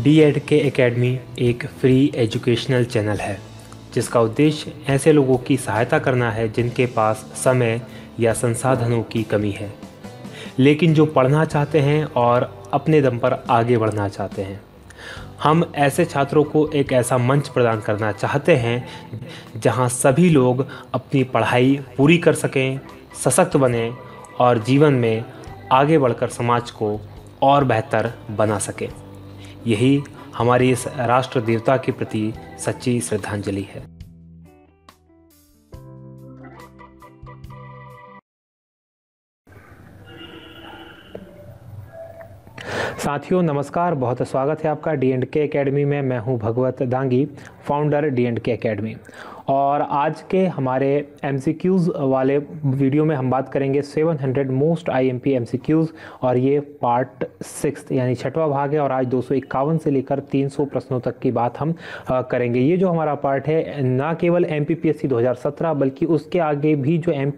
D and K Academy एक free educational channel है जिसका उद्देश्य ऐसे लोगों की सहायता करना है जिनके पास समय या संसाधनों की कमी है लेकिन जो पढ़ना चाहते हैं और अपने दम पर आगे बढ़ना चाहते हैं हम ऐसे छात्रों को एक ऐसा मंच प्रदान करना चाहते हैं जहां सभी लोग अपनी पढ़ाई पूरी कर सकें सशक्त बने और जीवन में आगे बढ़कर समाज को और बेहतर बना सकें यही हमारी इस राष्ट्र देवता के प्रति सच्ची श्रद्धांजलि है साथियों नमस्कार बहुत स्वागत है आपका डी एंड के अकेडमी में मैं हूं Bhagwat Dangi founder D and K Academy और आज के हमारे एम वाले वीडियो में हम बात करेंगे 700 मोस्ट आई एम पी और ये पार्ट सिक्स यानी छठवा भाग है और आज दो से लेकर 300 प्रश्नों तक की बात हम करेंगे ये जो हमारा पार्ट है ना केवल एम पी 2017 बल्कि उसके आगे भी जो एम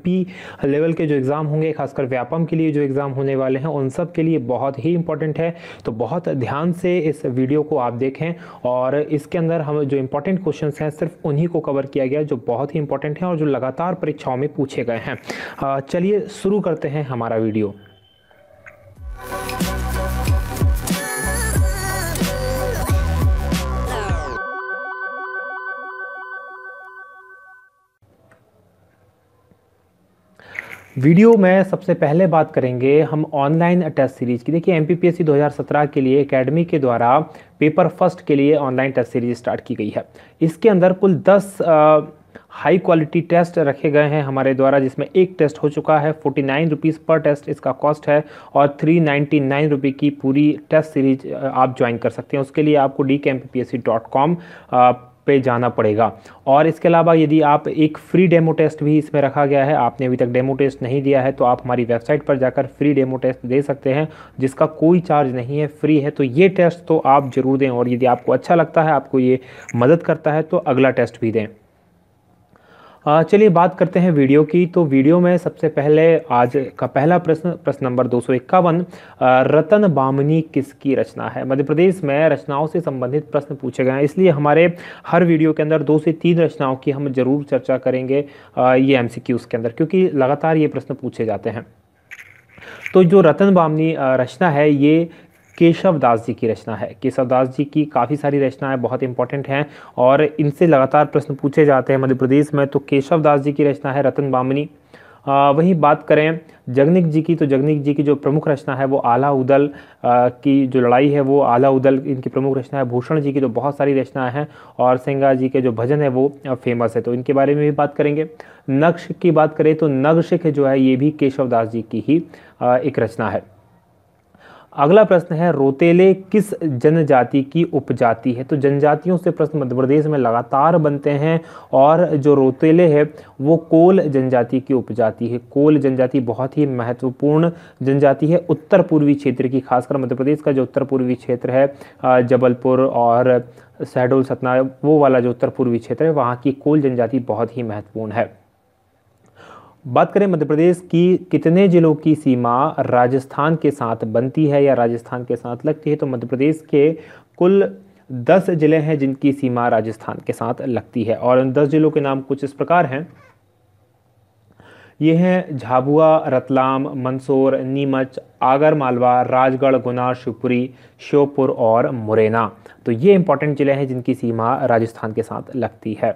लेवल के जो एग्ज़ाम होंगे खासकर व्यापम के लिए जो एग्ज़ाम होने वाले हैं उन सब के लिए बहुत ही इंपॉर्टेंट है तो बहुत ध्यान से इस वीडियो को आप देखें और इसके अंदर हम जो इम्पोर्टेंट क्वेश्चन हैं सिर्फ उन्हीं को कवर किया दिया गया जो बहुत ही इंपॉर्टेंट है और जो लगातार परीक्षाओं में पूछे गए हैं चलिए शुरू करते हैं हमारा वीडियो वीडियो में सबसे पहले बात करेंगे हम ऑनलाइन टेस्ट सीरीज की देखिए एम 2017 के लिए एकेडमी के द्वारा पेपर फर्स्ट के लिए ऑनलाइन टेस्ट सीरीज स्टार्ट की गई है इसके अंदर कुल 10 आ, हाई क्वालिटी टेस्ट रखे गए हैं हमारे द्वारा जिसमें एक टेस्ट हो चुका है फोर्टी नाइन रुपीज़ पर टेस्ट इसका कॉस्ट है और थ्री नाइन्टी नाइन रुपये की पूरी टेस्ट सीरीज आप ज्वाइन कर सकते हैं उसके लिए आपको D K M P P S C dot com पे जाना पड़ेगा और इसके अलावा यदि आप एक फ्री डेमो टेस्ट भी इसमें रखा गया है आपने अभी तक डेमो टेस्ट नहीं दिया है तो आप हमारी वेबसाइट पर जाकर फ्री डेमो टेस्ट दे सकते हैं जिसका कोई चार्ज नहीं है फ्री है तो ये टेस्ट तो आप ज़रूर दें और यदि आपको अच्छा लगता है आपको ये मदद करता है तो अगला टेस्ट भी दें चलिए बात करते हैं वीडियो की तो वीडियो में सबसे पहले आज का पहला प्रश्न प्रश्न नंबर दो रतन बामनी किसकी रचना है मध्य प्रदेश में रचनाओं से संबंधित प्रश्न पूछे गए हैं इसलिए हमारे हर वीडियो के अंदर दो से तीन रचनाओं की हम जरूर चर्चा करेंगे ये एम के अंदर क्योंकि लगातार ये प्रश्न पूछे जाते हैं तो जो रतन बामनी रचना है ये केशव दास जी की रचना है केशव दास जी की काफ़ी सारी रचनाएं बहुत इंपॉर्टेंट हैं और इनसे लगातार प्रश्न पूछे जाते हैं मध्य प्रदेश में तो केशव दास जी की रचना है रतन बामनी वहीं बात करें जगनिक जी की तो जगनिक जी की जो प्रमुख रचना है वो आला उदल आ, की जो लड़ाई है वो आला उदल इनकी प्रमुख रचना है भूषण जी की तो बहुत सारी रचनाएं हैं और सिंगा जी के जो भजन है वो फेमस है तो इनके बारे में भी बात करेंगे नक्श की बात करें तो नगशिख जो है ये भी केशव दास जी की ही आ, एक रचना है अगला प्रश्न है रोतेले किस जनजाति की उपजाति है तो जनजातियों से प्रश्न मध्य प्रदेश में लगातार बनते हैं और जो रोतेले है वो कोल जनजाति की उपजाति है कोल जनजाति बहुत ही महत्वपूर्ण जनजाति है उत्तर पूर्वी क्षेत्र की खासकर मध्य प्रदेश का जो उत्तर पूर्वी क्षेत्र है जबलपुर और शहडोल सतना वो वाला जो उत्तर पूर्वी क्षेत्र है वहाँ की कोल जनजाति बहुत ही महत्वपूर्ण है बात करें मध्य प्रदेश की कितने जिलों की सीमा राजस्थान के साथ बनती है या राजस्थान के साथ लगती है तो मध्य प्रदेश के कुल दस ज़िले हैं जिनकी सीमा राजस्थान के साथ लगती है और उन दस ज़िलों के नाम कुछ इस प्रकार हैं ये हैं झाबुआ रतलाम मंदसौर नीमच आगर मालवा राजगढ़ गुना शिवपुरी श्योपुर और मुरैना तो ये इंपॉर्टेंट ज़िले हैं जिनकी सीमा राजस्थान के साथ लगती है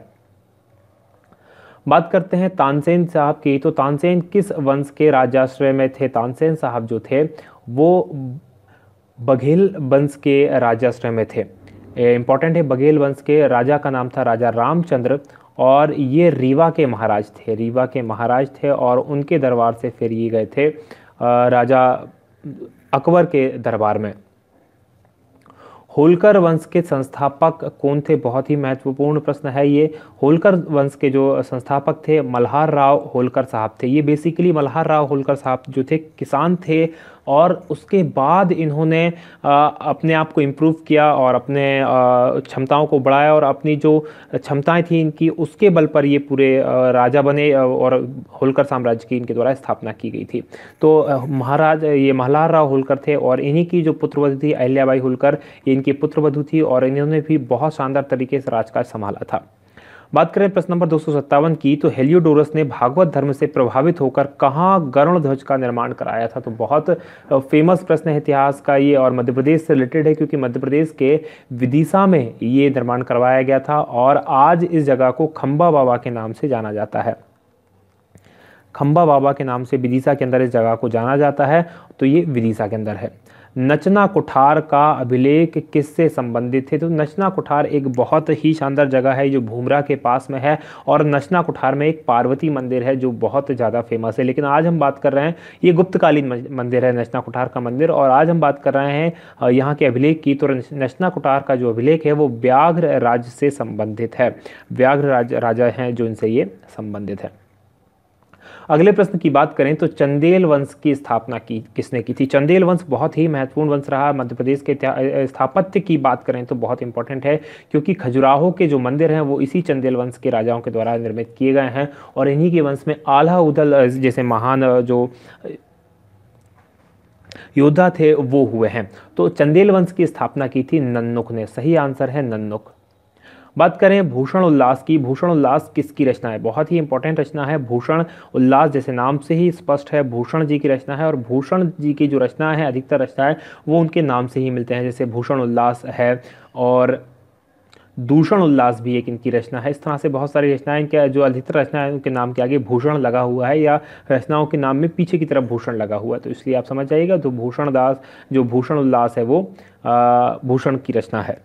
बात करते हैं तानसेन साहब की तो तानसेन किस वंश के राजाश्रय में थे तानसेन साहब जो थे वो बघेल वंश के राजाश्रय में थे इम्पॉर्टेंट है बघेल वंश के राजा का नाम था राजा रामचंद्र और ये रीवा के महाराज थे रीवा के महाराज थे और उनके दरबार से फिर ये गए थे राजा अकबर के दरबार में होलकर वंश के संस्थापक कौन थे बहुत ही महत्वपूर्ण प्रश्न है ये होलकर वंश के जो संस्थापक थे मल्हार राव होलकर साहब थे ये बेसिकली मल्हार राव होलकर साहब जो थे किसान थे और उसके बाद इन्होंने अपने आप को इम्प्रूव किया और अपने क्षमताओं को बढ़ाया और अपनी जो क्षमताएं थी इनकी उसके बल पर ये पूरे राजा बने और होलकर साम्राज्य की इनके द्वारा स्थापना की गई थी तो महाराज ये महलार राव होलकर थे और इन्हीं की जो पुत्रवधु थी अहिल्याबाई होलकर ये इनकी पुत्रवधु थी और इन्होंने भी बहुत शानदार तरीके से राजकाज संभाला था बात करें प्रश्न नंबर दो की तो हेलियोडोरस ने भागवत धर्म से प्रभावित होकर कहाँ गरुण ध्वज का निर्माण कराया था तो बहुत फेमस प्रश्न है इतिहास का ये और मध्य प्रदेश से रिलेटेड है क्योंकि मध्य प्रदेश के विदिशा में ये निर्माण करवाया गया था और आज इस जगह को खम्बा बाबा के नाम से जाना जाता है खम्बा बाबा के नाम से विदिशा के अंदर इस जगह को जाना जाता है तो ये विदिशा के अंदर है नचना कुठार का अभिलेख किससे संबंधित है तो नचना कुठार एक बहुत ही शानदार जगह है जो भूमरा के पास में है और नचना कुठार में एक पार्वती मंदिर है जो बहुत ज़्यादा फेमस है लेकिन आज हम बात कर रहे हैं ये गुप्तकालीन मंदिर है नचना कुठार का मंदिर और आज हम बात कर रहे हैं यहाँ के अभिलेख की तो नचना कुठार का जो अभिलेख है वो व्याघ्र राज्य से संबंधित है व्याघ्र राज, राजा हैं जो इनसे ये संबंधित है अगले प्रश्न की बात करें तो चंदेल वंश की स्थापना की किसने की थी चंदेल वंश बहुत ही महत्वपूर्ण वंश रहा मध्य प्रदेश के स्थापत्य की बात करें तो बहुत इंपॉर्टेंट है क्योंकि खजुराहो के जो मंदिर हैं वो इसी चंदेल वंश के राजाओं के द्वारा निर्मित किए गए हैं और इन्हीं के वंश में आल्हा उदल जैसे महान जो योद्धा थे वो हुए हैं तो चंदेल वंश की स्थापना की थी नन्नुक ने सही आंसर है नन्नुक बात करें भूषण उल्लास की भूषण उल्लास किसकी रचना है बहुत ही इंपॉर्टेंट रचना है भूषण उल्लास जैसे नाम से ही स्पष्ट है भूषण जी की रचना है और भूषण जी की जो रचना है अधिकतर रचना है वो उनके नाम से ही मिलते हैं जैसे भूषण उल्लास है और दूषण उल्लास भी एक इनकी रचना है इस तरह से बहुत सारी रचनाएं इनके जो अधिकतर रचना है उनके नाम के आगे भूषण लगा हुआ है या रचनाओं के नाम में पीछे की तरफ भूषण लगा हुआ है तो इसलिए आप समझ जाइएगा तो भूषण दास जो भूषण उल्लास है वो भूषण की रचना है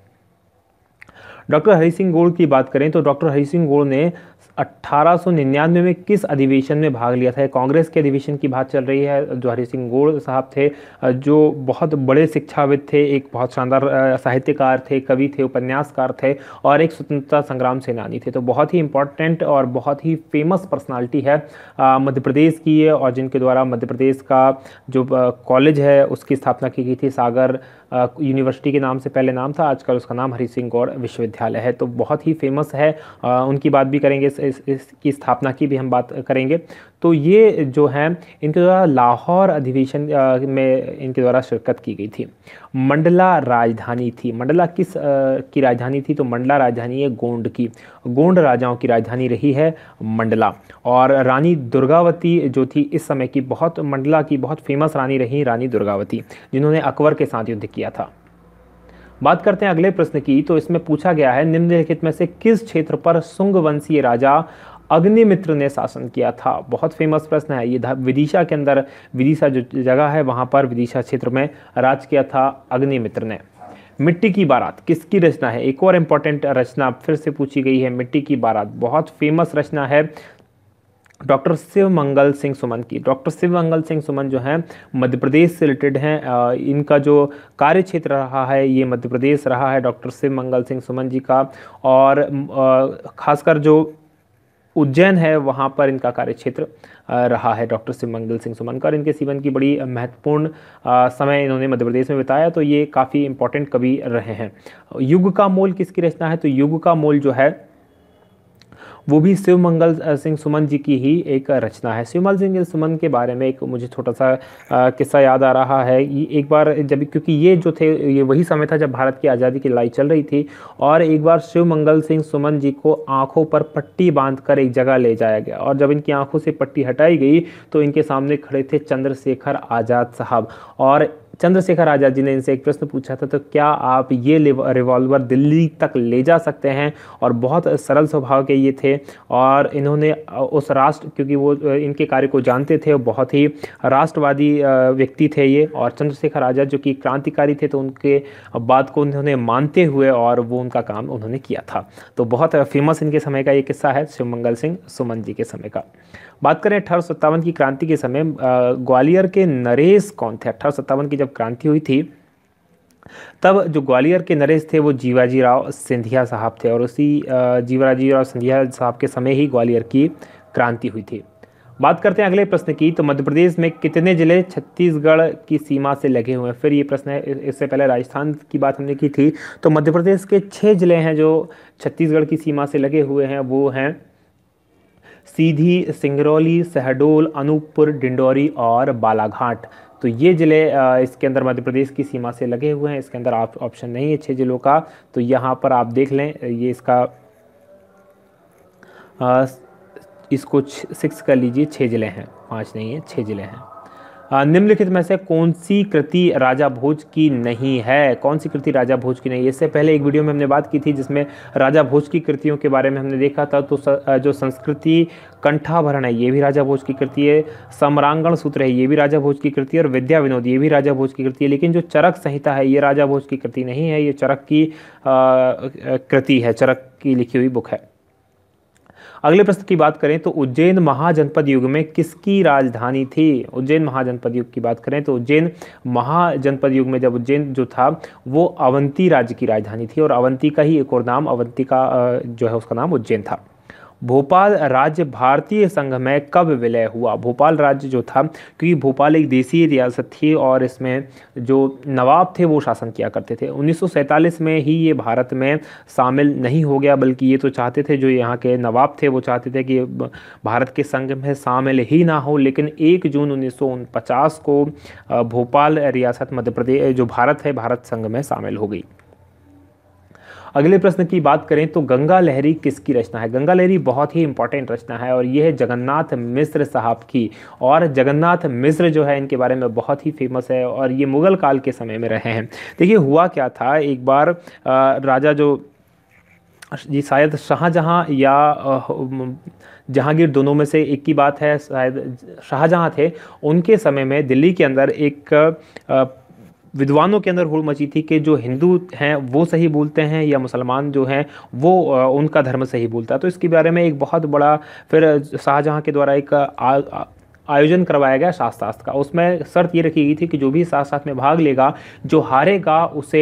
डॉक्टर हरी सिंह गोड़ की बात करें तो डॉक्टर हरी सिंह गोड़ ने 1899 में किस अधिवेशन में भाग लिया था कांग्रेस के अधिवेशन की बात चल रही है जो हरी सिंह गोड़ साहब थे जो बहुत बड़े शिक्षाविद थे एक बहुत शानदार साहित्यकार थे कवि थे उपन्यासकार थे और एक स्वतंत्रता संग्राम सेनानी थे तो बहुत ही इंपॉर्टेंट और बहुत ही फेमस पर्सनालिटी है मध्य प्रदेश की है और जिनके द्वारा मध्य प्रदेश का जो कॉलेज है उसकी स्थापना की गई थी सागर यूनिवर्सिटी के नाम से पहले नाम था आजकल उसका नाम हरी सिंह गौड़ विश्वविद्यालय है तो बहुत ही फेमस है उनकी बात भी करेंगे इस, इस, इसकी स्थापना की भी हम बात करेंगे तो ये जो है इनके द्वारा लाहौर अधिवेशन में इनके द्वारा शिरकत की गई थी मंडला राजधानी थी मंडला किस की राजधानी थी तो मंडला राजधानी है गोंड की गोंड राजाओं की राजधानी रही है मंडला और रानी दुर्गावती जो थी इस समय की बहुत मंडला की बहुत फेमस रानी रही रानी दुर्गावती जिन्होंने अकबर के साथ युद्ध किया था बात करते हैं अगले प्रश्न की तो इसमें पूछा गया है निम्नलिखित में से किस क्षेत्र पर सुंग वंशीय राजा अग्निमित्र ने शासन किया था बहुत फेमस प्रश्न है ये विदिशा के अंदर विदिशा जो जगह है वहाँ पर विदिशा क्षेत्र में राज किया था अग्निमित्र ने मिट्टी की बारात किसकी रचना है एक और इंपॉर्टेंट रचना फिर से पूछी गई है मिट्टी की बारात बहुत फेमस रचना है डॉक्टर शिव मंगल सिंह सुमन की डॉक्टर शिव मंगल सिंह सुमन जो हैं मध्य प्रदेश से रिलेटेड हैं इनका जो कार्य क्षेत्र रहा है ये मध्य प्रदेश रहा है डॉक्टर शिव मंगल सिंह सुमन जी का और खासकर जो उज्जैन है वहाँ पर इनका कार्य क्षेत्र रहा है डॉक्टर शिव मंगल सिंह सुमनकर इनके जीवन की बड़ी महत्वपूर्ण समय इन्होंने मध्य प्रदेश में बिताया तो ये काफ़ी इंपॉर्टेंट कवि रहे हैं युग का मोल किसकी रचना है तो युग का मोल जो है वो भी शिव मंगल सिंह सुमन जी की ही एक रचना है शिव मंगल सिंह सुमन के बारे में एक मुझे छोटा सा किस्सा याद आ रहा है ये एक बार जब क्योंकि ये जो थे ये वही समय था जब भारत की आज़ादी की लड़ाई चल रही थी और एक बार शिव मंगल सिंह सुमन जी को आंखों पर पट्टी कर एक जगह ले जाया गया और जब इनकी आंखों से पट्टी हटाई गई तो इनके सामने खड़े थे चंद्रशेखर आज़ाद साहब और चंद्रशेखर आज़ाद जी ने इनसे एक प्रश्न पूछा था तो क्या आप ये रिवॉल्वर दिल्ली तक ले जा सकते हैं और बहुत सरल स्वभाव के ये थे और इन्होंने उस राष्ट्र क्योंकि वो इनके कार्य को जानते थे बहुत ही राष्ट्रवादी व्यक्ति थे ये और चंद्रशेखर आज़ाद जो कि क्रांतिकारी थे तो उनके बात को उन्होंने मानते हुए और वो उनका काम उन्होंने किया था तो बहुत फेमस इनके समय का ये किस्सा है शिवमंगल सिंह सुमन जी के समय का बात करें अठारह सत्तावन की क्रांति के समय ग्वालियर के नरेश कौन थे अठारह की जब क्रांति हुई थी तब जो ग्वालियर के नरेश थे वो जीवाजी राव सिंधिया साहब थे और उसी जीवाजी राव सिंधिया साहब के समय ही ग्वालियर की क्रांति हुई थी बात करते हैं अगले प्रश्न की तो मध्य प्रदेश में कितने ज़िले छत्तीसगढ़ की सीमा से लगे हुए हैं फिर ये प्रश्न इससे पहले राजस्थान की बात हमने की थी तो मध्य प्रदेश के छः ज़िले हैं जो छत्तीसगढ़ की सीमा से लगे हुए हैं वो हैं सीधी सिंगरौली शहडोल अनूपपुर डिंडौरी और बालाघाट तो ये ज़िले इसके अंदर मध्य प्रदेश की सीमा से लगे हुए हैं इसके अंदर आप ऑप्शन नहीं है छः ज़िलों का तो यहाँ पर आप देख लें ये इसका इसको सिक्स कर लीजिए छः ज़िले हैं पाँच नहीं है छः ज़िले हैं निम्नलिखित में से कौन सी कृति राजा भोज की नहीं है कौन सी कृति राजा भोज की नहीं इससे पहले एक वीडियो में हमने बात की थी जिसमें राजा भोज की कृतियों के बारे में हमने देखा था तो जो संस्कृति कंठाभरण है ये भी राजा भोज की कृति है सम्रांगण सूत्र है ये भी राजा भोज की कृति है और विद्या विनोद ये भी राजा भोज की कृति है लेकिन जो चरक संहिता है ये राजा भोज की कृति नहीं है ये चरक की कृति है चरक की लिखी हुई बुक है अगले प्रश्न की बात करें तो उज्जैन महाजनपद युग में किसकी राजधानी थी उज्जैन महाजनपद युग की बात करें तो उज्जैन महाजनपद युग में जब उज्जैन जो था वो अवंती राज्य की राजधानी थी और अवंती का ही एक और नाम अवंती का जो है उसका नाम उज्जैन था भोपाल राज्य भारतीय संघ में कब विलय हुआ भोपाल राज्य जो था क्योंकि भोपाल एक देसी रियासत थी और इसमें जो नवाब थे वो शासन किया करते थे उन्नीस में ही ये भारत में शामिल नहीं हो गया बल्कि ये तो चाहते थे जो यहाँ के नवाब थे वो चाहते थे कि भारत के संघ में शामिल ही ना हो लेकिन एक जून उन्नीस को भोपाल रियासत मध्य प्रदेश जो भारत है भारत संघ में शामिल हो गई अगले प्रश्न की बात करें तो गंगा लहरी किसकी रचना है गंगा लहरी बहुत ही इंपॉर्टेंट रचना है और ये है जगन्नाथ मिश्र साहब की और जगन्नाथ मिश्र जो है इनके बारे में बहुत ही फेमस है और ये मुग़ल काल के समय में रहे हैं देखिए हुआ क्या था एक बार राजा जो जी शायद शाहजहाँ या जहांगीर दोनों में से एक की बात है शायद शाहजहाँ थे उनके समय में दिल्ली के अंदर एक आ, विद्वानों के अंदर हुड़ मची थी कि जो हिंदू हैं वो सही बोलते हैं या मुसलमान जो हैं वो उनका धर्म सही बोलता है तो इसके बारे में एक बहुत बड़ा फिर शाहजहाँ के द्वारा एक आयोजन करवाया गया साथ का उसमें शर्त ये रखी गई थी कि जो भी साथ में भाग लेगा जो हारेगा उसे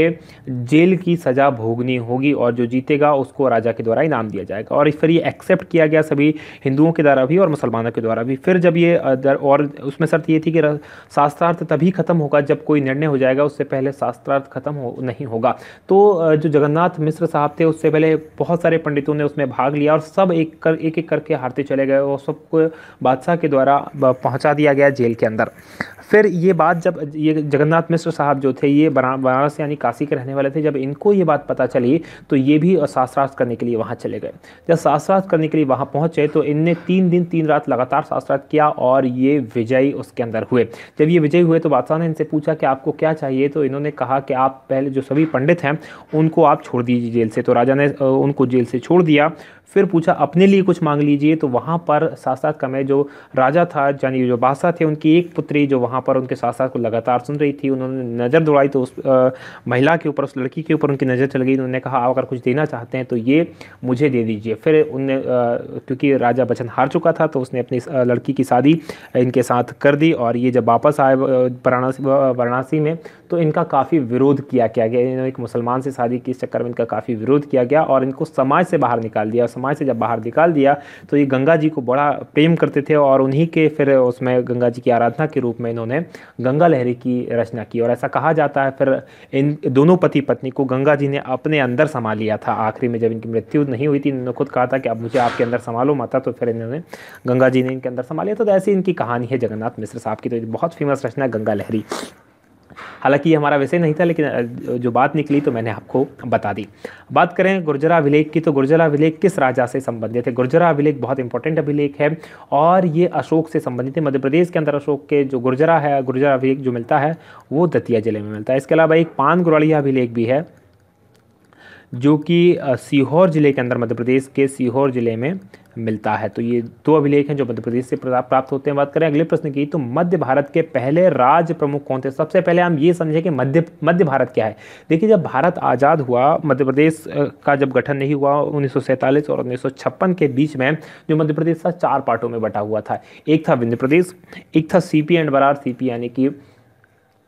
जेल की सज़ा भोगनी होगी और जो जीतेगा उसको राजा के द्वारा इनाम दिया जाएगा और इस पर ये एक्सेप्ट किया गया सभी हिंदुओं के द्वारा भी और मुसलमानों के द्वारा भी फिर जब ये और उसमें शर्त ये थी कि शास्त्रार्थ तभी ख़त्म होगा जब कोई निर्णय हो जाएगा उससे पहले शास्त्रार्थ ख़त्म हो नहीं होगा तो जो जगन्नाथ मिश्र साहब थे उससे पहले बहुत सारे पंडितों ने उसमें भाग लिया और सब एक कर एक एक करके हारते चले गए और सबको बादशाह के द्वारा पहुंचा दिया गया जेल के अंदर फिर ये बात जब ये जगन्नाथ मिश्र साहब जो थे ये बनारस यानी काशी के रहने वाले थे जब इनको ये बात पता चली तो ये भी शास्त्रार्थ करने के लिए वहाँ चले गए जब शास्त्रार्थ करने के लिए वहाँ पहुँचे तो इनने तीन दिन तीन रात लगातार शास्त्रार्थ किया और ये विजयी उसके अंदर हुए जब ये विजयी हुए तो बादशाह ने इनसे पूछा कि आपको क्या चाहिए तो इन्होंने कहा कि आप पहले जो सभी पंडित हैं उनको आप छोड़ दीजिए जेल से तो राजा ने उनको जेल से छोड़ दिया फिर पूछा अपने लिए कुछ मांग लीजिए तो वहाँ पर शास्त्रार्थ का में जो राजा था यानी जो बादशाह थे उनकी एक पुत्री जो वहाँ वहाँ पर उनके साथ साथ को लगातार सुन रही थी उन्होंने नज़र दौड़ाई तो उस महिला के ऊपर उस लड़की के ऊपर उनकी नज़र चल गई उन्होंने कहा अगर कुछ देना चाहते हैं तो ये मुझे दे दीजिए फिर उनने क्योंकि राजा बचन हार चुका था तो उसने अपनी लड़की की शादी इनके साथ कर दी और ये जब वापस आए वाराणसी वाराणसी में तो इनका काफ़ी विरोध किया गया इन्होंने एक मुसलमान से शादी की इस चक्कर में इनका काफ़ी विरोध किया गया और इनको समाज से बाहर निकाल दिया समाज से जब बाहर निकाल दिया तो ये गंगा जी को बड़ा प्रेम करते थे और उन्हीं के फिर उसमें गंगा जी की आराधना के रूप में इन्होंने उन्होंने गंगा लहरी की रचना की और ऐसा कहा जाता है फिर इन दोनों पति पत्नी को गंगा जी ने अपने अंदर समा लिया था आखिरी में जब इनकी मृत्यु नहीं हुई थी इन्होंने खुद कहा था कि अब मुझे आपके अंदर संभालो माता तो फिर इन्होंने गंगा जी ने इनके अंदर संभाल लिया तो ऐसी इनकी कहानी है जगन्नाथ मिश्र साहब की तो बहुत फेमस रचना है गंगा लहरी हालांकि ये हमारा वैसे नहीं था लेकिन जो बात निकली तो मैंने आपको बता दी बात करें गुर्जरा अभिलेख की तो गुर्जरा अभिलेख किस राजा से संबंधित है गुर्जरा अभिलेख बहुत इंपॉर्टेंट अभिलेख है और ये अशोक से संबंधित है मध्य प्रदेश के अंदर अशोक के जो गुर्जरा है गुर्जरा अभिलेख जो मिलता है वो दतिया जिले में मिलता है इसके अलावा एक पान गुराड़िया अभिलेख भी है जो कि सीहोर ज़िले के अंदर मध्य प्रदेश के सीहोर ज़िले में मिलता है तो ये दो अभिलेख हैं जो मध्य प्रदेश से प्राप्त होते हैं बात करें अगले प्रश्न की तो मध्य भारत के पहले राज प्रमुख कौन थे सबसे पहले हम ये समझें कि मध्य मध्य भारत क्या है देखिए जब भारत आज़ाद हुआ मध्य प्रदेश का जब गठन नहीं हुआ उन्नीस और उन्नीस के बीच में जो मध्य प्रदेश था चार पार्टों में बटा हुआ था एक था विंध्य प्रदेश एक था सी एंड बरार सी यानी कि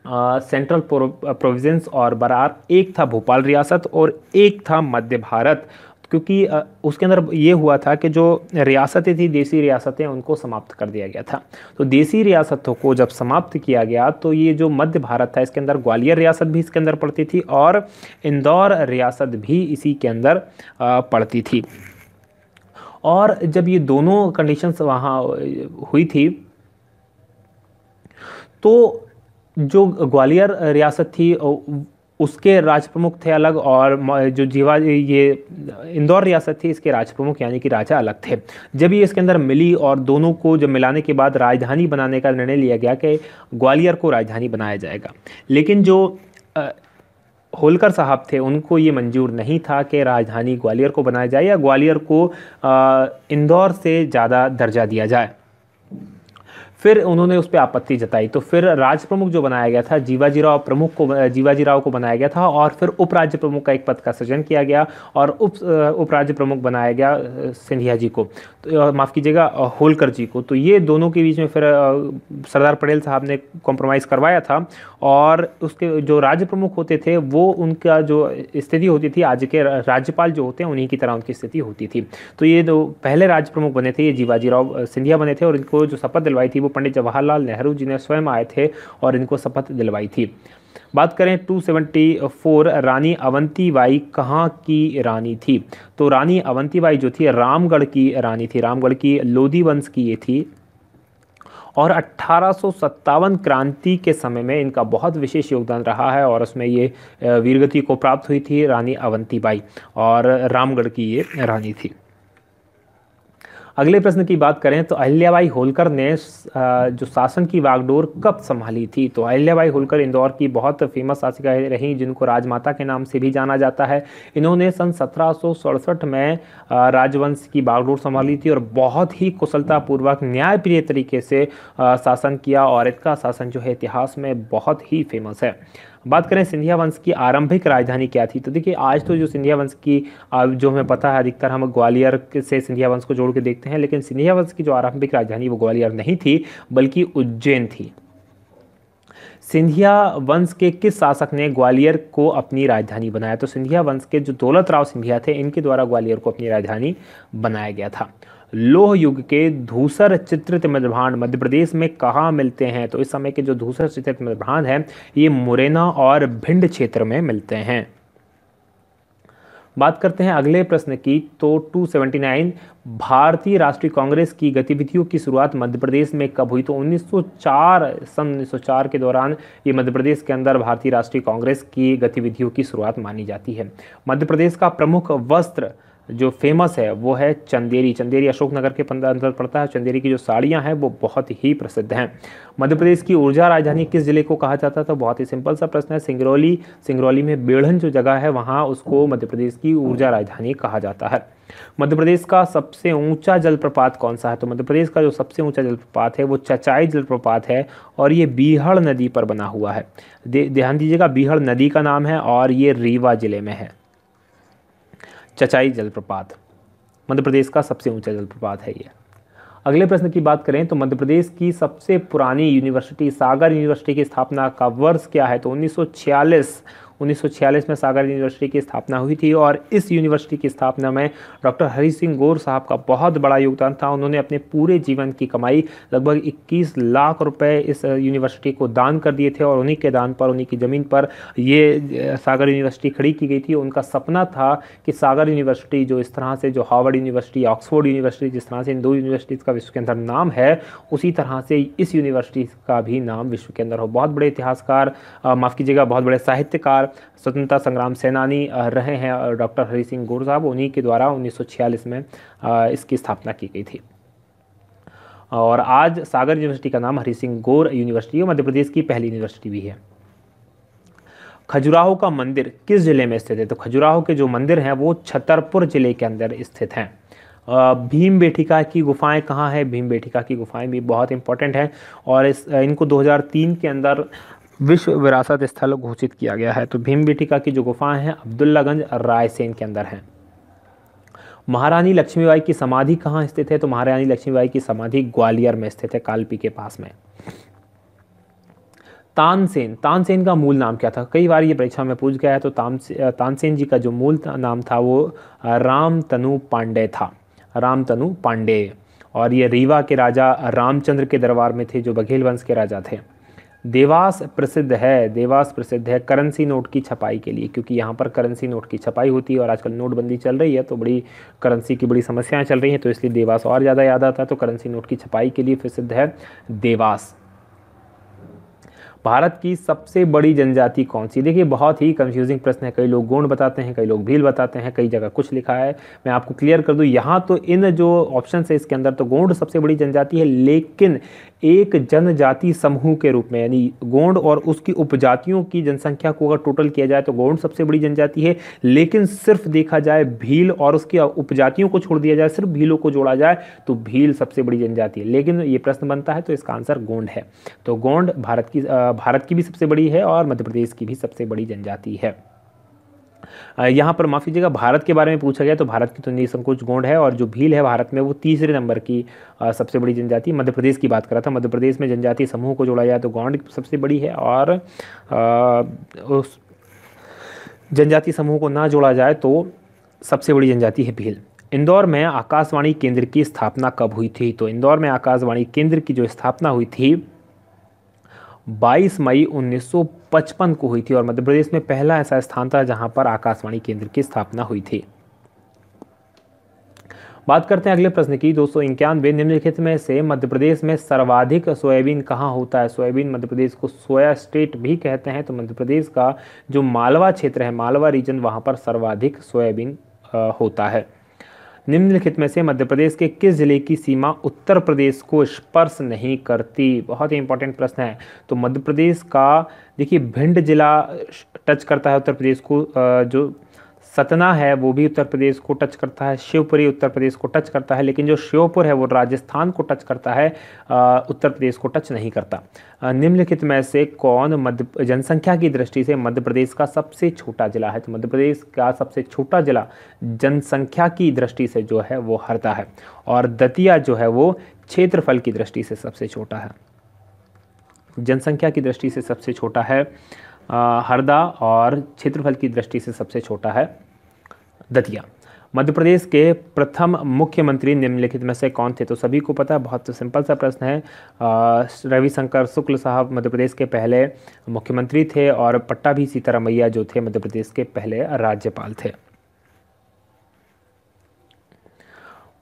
सेंट्रल प्रोविजेंस और बरार एक था भोपाल रियासत और एक था मध्य भारत क्योंकि उसके अंदर ये हुआ था कि जो रियासतें थी देसी रियासतें उनको समाप्त कर दिया गया था तो देसी रियासतों को जब समाप्त किया गया तो ये जो मध्य भारत था इसके अंदर ग्वालियर रियासत भी इसके अंदर पड़ती थी और इंदौर रियासत भी इसी के अंदर पड़ती थी और जब ये दोनों कंडीशंस वहाँ हुई थी तो जो ग्वालियर रियासत थी उसके राज प्रमुख थे अलग और जो जीवा ये इंदौर रियासत थी इसके राज प्रमुख यानी कि राजा अलग थे जब ये इसके अंदर मिली और दोनों को जब मिलाने के बाद राजधानी बनाने का निर्णय लिया गया कि ग्वालियर को राजधानी बनाया जाएगा लेकिन जो आ, होलकर साहब थे उनको ये मंजूर नहीं था कि राजधानी ग्वालियर को बनाया जाए या ग्वालियर को इंदौर से ज़्यादा दर्जा दिया जाए फिर उन्होंने उस पर आपत्ति जताई तो फिर राज प्रमुख जो बनाया गया था जीवाजी राव प्रमुख को जीवाजी राव को बनाया गया था और फिर उपराज्य प्रमुख का एक पद का सृजन किया गया और उप उपराज्य प्रमुख बनाया गया सिंधिया जी को तो माफ़ कीजिएगा होलकर जी को तो ये दोनों के बीच में फिर सरदार पटेल साहब ने कॉम्प्रोमाइज़ करवाया था और उसके जो राज्य प्रमुख होते थे वो उनका जो स्थिति होती थी आज के राज्यपाल जो होते हैं उन्हीं की तरह उनकी स्थिति होती थी तो ये जो पहले राज्य प्रमुख बने थे ये जीवाजी राव सिंधिया बने थे और इनको जो शपथ दिलवाई थी वो पंडित जवाहरलाल नेहरू जी ने स्वयं आए थे और इनको शपथ दिलवाई थी बात करें 274 रानी बाई कहाँ की रानी थी तो रानी बाई जो थी रामगढ़ की रानी थी रामगढ़ की लोधी वंश की ये थी और अट्ठारह क्रांति के समय में इनका बहुत विशेष योगदान रहा है और उसमें ये वीरगति को प्राप्त हुई थी रानी अवंती बाई और रामगढ़ की ये रानी थी अगले प्रश्न की बात करें तो अहिल्याबाई होलकर ने जो शासन की वागडोर कब संभाली थी तो अहिल्याबाई होलकर इंदौर की बहुत फेमस शासिका रहीं जिनको राजमाता के नाम से भी जाना जाता है इन्होंने सन सत्रह में राजवंश की बागडोर संभाली थी और बहुत ही कुशलतापूर्वक न्यायप्रिय तरीके से शासन किया और इसका शासन जो है इतिहास में बहुत ही फेमस है बात करें सिंधिया वंश की आरंभिक राजधानी क्या थी तो देखिए आज तो जो सिंधिया वंश की जो हमें पता है अधिकतर हम ग्वालियर से सिंधिया वंश को जोड़ के देखते हैं लेकिन सिंधिया वंश की जो आरंभिक राजधानी वो ग्वालियर नहीं थी बल्कि उज्जैन थी सिंधिया वंश के किस शासक ने ग्वालियर को अपनी राजधानी बनाया तो सिंधिया वंश के जो दौलत राव सिंधिया थे इनके द्वारा ग्वालियर को अपनी राजधानी बनाया गया था लोह युग के धूसर चित्रित मृदभांड मध्य प्रदेश में कहाँ मिलते हैं तो इस समय के जो धूसर चित्रित मृदभांड हैं ये मुरैना और भिंड क्षेत्र में मिलते हैं बात करते हैं अगले प्रश्न की तो 279 भारतीय राष्ट्रीय कांग्रेस की गतिविधियों की शुरुआत मध्य प्रदेश में कब हुई तो 1904 सन 1904 के दौरान ये मध्य प्रदेश के अंदर भारतीय राष्ट्रीय कांग्रेस की गतिविधियों की शुरुआत मानी जाती है मध्य प्रदेश का प्रमुख वस्त्र जो फेमस है वो है चंदेरी चंदेरी अशोकनगर के अंदर पड़ता है चंदेरी की जो साड़ियाँ हैं वो बहुत ही प्रसिद्ध हैं मध्य प्रदेश की ऊर्जा राजधानी किस जिले को कहा जाता था तो बहुत ही सिंपल सा प्रश्न है सिंगरौली सिंगरौली में बेढ़न जो जगह है वहाँ उसको मध्य प्रदेश की ऊर्जा राजधानी कहा जाता है मध्य प्रदेश का सबसे ऊंचा जलप्रपात कौन सा है तो मध्य प्रदेश का जो सबसे ऊंचा जलप्रपात है वो चचाई जलप्रपात है और ये बीहड़ नदी पर बना हुआ है ध्यान दीजिएगा बीहड़ नदी का नाम है और ये रीवा जिले में है चचाई जलप्रपात मध्य प्रदेश का सबसे ऊंचा जलप्रपात है यह अगले प्रश्न की बात करें तो मध्य प्रदेश की सबसे पुरानी यूनिवर्सिटी सागर यूनिवर्सिटी की स्थापना का वर्ष क्या है तो 1946 में सागर यूनिवर्सिटी की स्थापना हुई थी और इस यूनिवर्सिटी की स्थापना में डॉक्टर हरी सिंह गौर साहब का बहुत बड़ा योगदान था उन्होंने अपने पूरे जीवन की कमाई लगभग 21 लाख रुपए इस यूनिवर्सिटी को दान कर दिए थे और उन्हीं के दान पर उन्हीं की ज़मीन पर ये सागर यूनिवर्सिटी खड़ी की गई थी उनका सपना था कि सागर यूनिवर्सिटी जो इस तरह से जो हार्वर्ड यूनिवर्सिटी ऑक्सफोर्ड यूनिवर्सिटी जिस तरह से इन दो यूनिवर्सिटीज़ का विश्व के अंदर नाम है उसी तरह से इस यूनिवर्सिटी का भी नाम विश्व के अंदर हो बहुत बड़े इतिहासकार माफ़ कीजिएगा बहुत बड़े साहित्यकार स्वतंत्रता संग्राम सेनानी रहे हैं डॉक्टर हरि सिंह गोर साहब उन्हीं के द्वारा उन्नीस में इसकी स्थापना की गई थी और आज सागर यूनिवर्सिटी का नाम हरि सिंह गोर यूनिवर्सिटी और मध्य प्रदेश की पहली यूनिवर्सिटी भी है खजुराहो का मंदिर किस ज़िले में स्थित है तो खजुराहो के जो मंदिर हैं वो छतरपुर ज़िले के अंदर स्थित हैं भीम बेठिका की गुफाएं कहाँ हैं भीम बेठिका की गुफाएं भी बहुत इंपॉर्टेंट हैं और इस इनको 2003 के अंदर विश्व विरासत स्थल घोषित किया गया है तो भीम बेटिका की जो गुफाएं हैं अब्दुल्लागंज रायसेन के अंदर हैं महारानी लक्ष्मीबाई की समाधि कहाँ स्थित है तो महारानी लक्ष्मीबाई की समाधि ग्वालियर में स्थित है कालपी के पास में तानसेन तानसेन का मूल नाम क्या था कई बार ये परीक्षा में पूछ गया है तो तानसेन जी का जो मूल नाम था वो राम तनु पांडे था राम तनु पांडे और ये रीवा के राजा रामचंद्र के दरबार में थे जो बघेल वंश के राजा थे देवास प्रसिद्ध है देवास प्रसिद्ध है करेंसी नोट की छपाई के लिए क्योंकि यहाँ पर करेंसी नोट की छपाई होती है और आजकल नोटबंदी चल रही है तो बड़ी करेंसी की बड़ी समस्याएं चल रही हैं तो इसलिए देवास और ज़्यादा याद आता है तो करेंसी नोट की छपाई के लिए प्रसिद्ध है देवास भारत की सबसे बड़ी जनजाति कौन सी देखिए बहुत ही कंफ्यूजिंग प्रश्न है कई लोग गोंड बताते हैं कई लोग भील बताते हैं कई जगह कुछ लिखा है मैं आपको क्लियर कर दूं यहाँ तो इन जो ऑप्शन है इसके अंदर तो गोंड सबसे बड़ी जनजाति है लेकिन एक जनजाति समूह के रूप में यानी गोंड और उसकी उपजातियों की जनसंख्या को अगर टोटल किया जाए तो गोंड सबसे बड़ी जनजाति है लेकिन सिर्फ देखा जाए भील और उसकी उपजातियों को छोड़ दिया जाए सिर्फ भीलों को जोड़ा जाए तो भील सबसे बड़ी जनजाति है लेकिन ये प्रश्न बनता है तो इसका आंसर गोंड है तो गोंड भारत की भारत की भी सबसे बड़ी है और मध्य प्रदेश की भी सबसे बड़ी जनजाति है यहाँ पर माफी कीजिएगा भारत के बारे में पूछा गया तो भारत की तो निसंकोच गोंड है और जो भील है भारत में वो तीसरे नंबर की सबसे बड़ी जनजाति मध्य प्रदेश की बात करा था मध्य प्रदेश में जनजाति समूह को जोड़ा जाए तो गोंड सबसे बड़ी है और उस जनजाति समूह को ना जोड़ा जाए तो सबसे बड़ी जनजाति है भील इंदौर में आकाशवाणी केंद्र की स्थापना कब हुई थी तो इंदौर में आकाशवाणी केंद्र की जो स्थापना हुई थी 22 मई 1955 को हुई थी और मध्य प्रदेश में पहला ऐसा स्थान था जहां पर आकाशवाणी केंद्र की स्थापना हुई थी बात करते हैं अगले प्रश्न की दो सौ इक्यानवे निम्नलिखित में से मध्य प्रदेश में सर्वाधिक सोयाबीन कहाँ होता है सोयाबीन मध्य प्रदेश को सोया स्टेट भी कहते हैं तो मध्य प्रदेश का जो मालवा क्षेत्र है मालवा रीजन वहाँ पर सर्वाधिक सोयाबीन होता है निम्नलिखित में से मध्य प्रदेश के किस जिले की सीमा उत्तर प्रदेश को स्पर्श नहीं करती बहुत ही इंपॉर्टेंट प्रश्न है तो मध्य प्रदेश का देखिए भिंड जिला टच करता है उत्तर प्रदेश को जो सतना है वो भी उत्तर प्रदेश को टच करता है शिवपुरी उत्तर प्रदेश को टच करता है लेकिन जो श्योपुर है वो राजस्थान को टच करता है उत्तर प्रदेश को टच नहीं करता निम्नलिखित में से कौन मध्य जनसंख्या की दृष्टि से मध्य प्रदेश का सबसे छोटा जिला है तो मध्य प्रदेश का सबसे छोटा जिला जनसंख्या की दृष्टि से जो है वो हरता है और दतिया जो है वो क्षेत्रफल की दृष्टि से सबसे छोटा है जनसंख्या की दृष्टि से सबसे छोटा है हरदा और क्षेत्रफल की दृष्टि से सबसे छोटा है दतिया मध्य प्रदेश के प्रथम मुख्यमंत्री निम्नलिखित में से कौन थे तो सभी को पता है बहुत सिंपल सा प्रश्न है रविशंकर शुक्ल साहब मध्य प्रदेश के पहले मुख्यमंत्री थे और पट्टाभी सीतारामैया जो थे मध्य प्रदेश के पहले राज्यपाल थे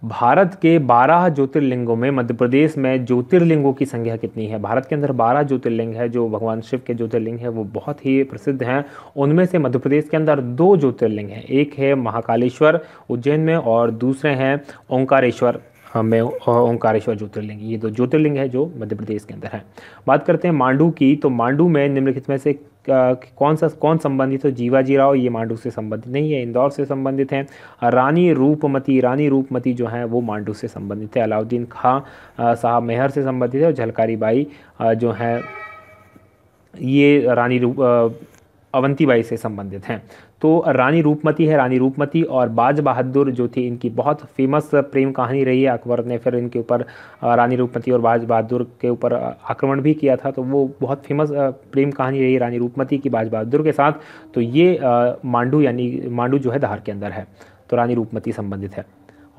भारत के 12 ज्योतिर्लिंगों में मध्य प्रदेश में ज्योतिर्लिंगों की संख्या कितनी है भारत के अंदर 12 ज्योतिर्लिंग है जो भगवान शिव के ज्योतिर्लिंग है वो बहुत ही प्रसिद्ध हैं उनमें से मध्य प्रदेश के अंदर दो ज्योतिर्लिंग हैं एक है महाकालेश्वर उज्जैन में और दूसरे हैं ओंकारेश्वर हाँ, में ओंकारेश्वर ज्योतिर्लिंग ये दो ज्योतिर्लिंग है जो मध्य प्रदेश के अंदर है बात करते हैं मांडू की तो मांडू में निम्नलिखित में से कौन सा कौन संबंधित है राव ये मांडू से संबंधित नहीं है इंदौर से संबंधित हैं रानी रूपमती रानी रूपमती जो है वो मांडू से संबंधित है अलाउद्दीन खां साहब मेहर से संबंधित है और झलकारी बाई जो है ये रानी रूप अवंतीबाई से संबंधित हैं तो रानी रूपमती है रानी रूपमती और बाज बहादुर जो थी इनकी बहुत फेमस प्रेम कहानी रही है अकबर ने फिर इनके ऊपर रानी रूपमती और बाज बहादुर के ऊपर आक्रमण भी किया था तो वो बहुत फेमस प्रेम कहानी रही रानी रूपमती की बाज बहादुर के साथ तो ये मांडू यानी मांडू जो है धार के अंदर है तो रानी रूपमती संबंधित है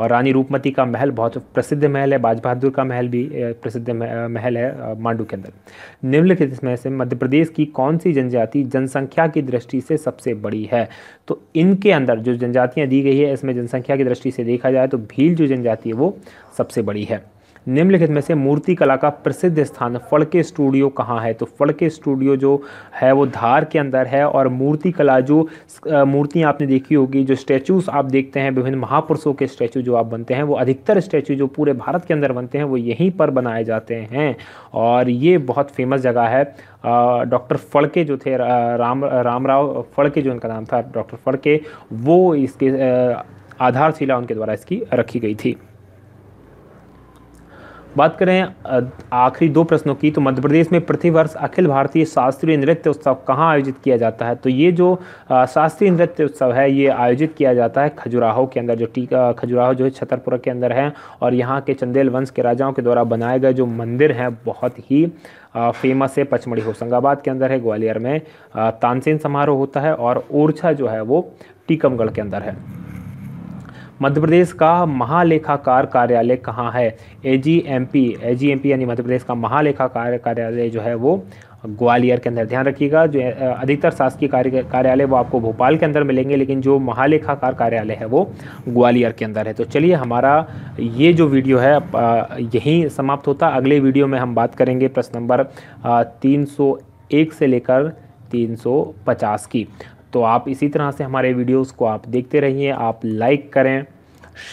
और रानी रूपमती का महल बहुत प्रसिद्ध महल है बाज बहादुर का महल भी प्रसिद्ध महल है मांडू के अंदर निम्नलिखित इसमें से मध्य प्रदेश की कौन सी जनजाति जनसंख्या की दृष्टि से सबसे बड़ी है तो इनके अंदर जो जनजातियाँ दी गई है इसमें जनसंख्या की दृष्टि से देखा जाए तो भील जो जनजाति है वो सबसे बड़ी है निम्नलिखित में से मूर्ति कला का प्रसिद्ध स्थान फड़के स्टूडियो कहाँ है तो फड़के स्टूडियो जो है वो धार के अंदर है और मूर्ति कला जो मूर्तियाँ आपने देखी होगी जो स्टैचूज़ आप देखते हैं विभिन्न महापुरुषों के स्टैचू जो आप बनते हैं वो अधिकतर स्टैचू जो पूरे भारत के अंदर बनते हैं वो यहीं पर बनाए जाते हैं और ये बहुत फेमस जगह है डॉक्टर फड़के जो थे राम रामराव फड़के जो इनका नाम था डॉक्टर फड़के वो इसके आधारशिला उनके द्वारा इसकी रखी गई थी बात करें आखिरी दो प्रश्नों की तो मध्य प्रदेश में प्रतिवर्ष अखिल भारतीय शास्त्रीय नृत्य उत्सव कहाँ आयोजित किया जाता है तो ये जो शास्त्रीय नृत्य उत्सव है ये आयोजित किया जाता है खजुराहो के अंदर जो टीका खजुराहो जो है छतरपुरा के अंदर है और यहाँ के चंदेल वंश के राजाओं के द्वारा बनाए गए जो मंदिर हैं बहुत ही फेमस है पचमढ़ी होशंगाबाद के अंदर है ग्वालियर में तानसेन समारोह होता है और ओरछा जो है वो टीकमगढ़ के अंदर है मध्य प्रदेश का महालेखाकार कार्यालय कहाँ है A G M P A G M P यानी मध्य प्रदेश का महालेखाकार कार्यालय जो है वो ग्वालियर के अंदर ध्यान रखिएगा जो अधिकतर शासकीय कार्य कार्यालय वो आपको भोपाल के अंदर मिलेंगे लेकिन जो महालेखाकार कार्यालय है वो ग्वालियर के अंदर है तो चलिए हमारा ये जो वीडियो है यहीं समाप्त होता अगले वीडियो में हम बात करेंगे प्रश्न नंबर तीन सौ एक से लेकर 350 की तो आप इसी तरह से हमारे वीडियोस को आप देखते रहिए आप लाइक करें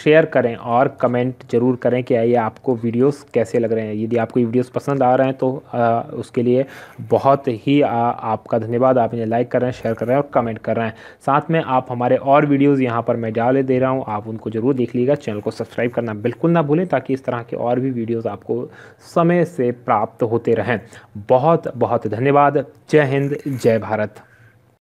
शेयर करें और कमेंट जरूर करें कि ये आपको वीडियोस कैसे लग रहे हैं यदि आपको वीडियोस पसंद आ रहे हैं तो आ, उसके लिए बहुत ही आ, आपका धन्यवाद आप इन्हें लाइक कर रहे हैं शेयर कर रहे हैं और कमेंट कर रहे हैं साथ में आप हमारे और वीडियोस यहाँ पर मैं डाले दे रहा हूँ आप उनको ज़रूर देख लीजिएगा चैनल को सब्सक्राइब करना बिल्कुल ना भूलें ताकि इस तरह के और भी वीडियोज़ आपको समय से प्राप्त होते रहें बहुत बहुत धन्यवाद जय हिंद जय भारत